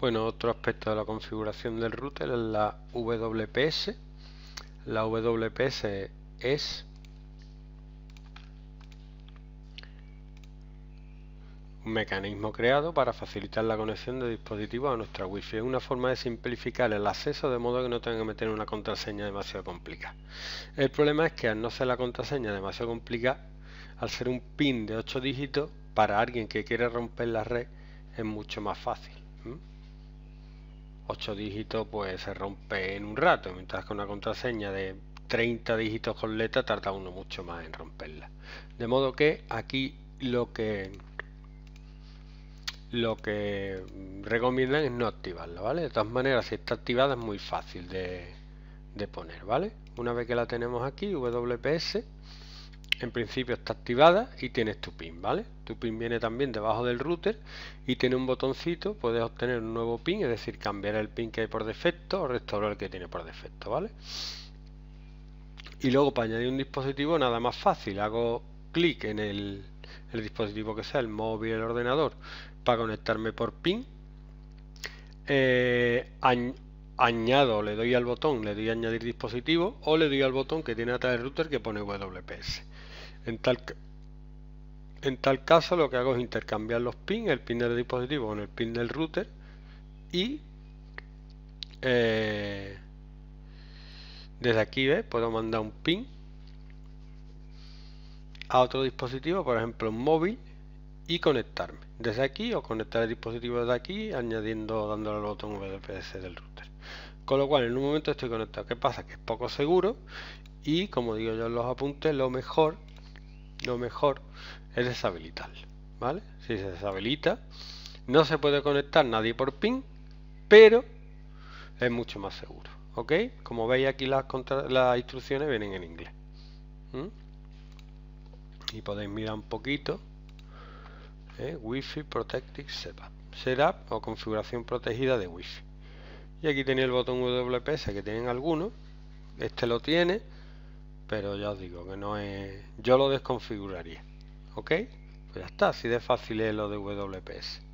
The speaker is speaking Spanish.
Bueno, otro aspecto de la configuración del router es la WPS. La WPS es un mecanismo creado para facilitar la conexión de dispositivos a nuestra wifi. Es una forma de simplificar el acceso de modo que no tenga que meter una contraseña demasiado complicada. El problema es que al no ser la contraseña demasiado complicada, al ser un pin de 8 dígitos, para alguien que quiere romper la red es mucho más fácil. 8 dígitos pues se rompe en un rato, mientras que una contraseña de 30 dígitos con letra tarda uno mucho más en romperla. De modo que aquí lo que lo que recomiendan es no activarla, ¿vale? De todas maneras, si está activada es muy fácil de, de poner, ¿vale? Una vez que la tenemos aquí, WPS, en principio está activada y tienes tu pin, ¿vale? Tu pin viene también debajo del router y tiene un botoncito, puedes obtener un nuevo pin, es decir, cambiar el pin que hay por defecto o restaurar el que tiene por defecto, ¿vale? Y luego para añadir un dispositivo nada más fácil, hago clic en el, dispositivo que sea, el móvil, el ordenador, para conectarme por pin. Eh, añado, le doy al botón, le doy a añadir dispositivo o le doy al botón que tiene atrás el router que pone WPS. En tal, en tal caso lo que hago es intercambiar los pins, el pin del dispositivo con el pin del router y eh, desde aquí puedo mandar un pin a otro dispositivo, por ejemplo un móvil y conectarme desde aquí o conectar el dispositivo desde aquí añadiendo dándole al botón VPS del router con lo cual en un momento estoy conectado ¿qué pasa? que es poco seguro y como digo yo en los apuntes lo mejor lo mejor es deshabilitar, ¿vale? Si se deshabilita, no se puede conectar nadie por pin, pero es mucho más seguro, ¿ok? Como veis aquí las, las instrucciones vienen en inglés. Y podéis mirar un poquito. wi ¿eh? Wi-Fi Protected Setup. Setup o configuración protegida de Wi-Fi. Y aquí tenía el botón WPS que tienen algunos. Este lo tiene pero ya os digo que no es yo lo desconfiguraría ok pues ya está así de fácil es lo de WPS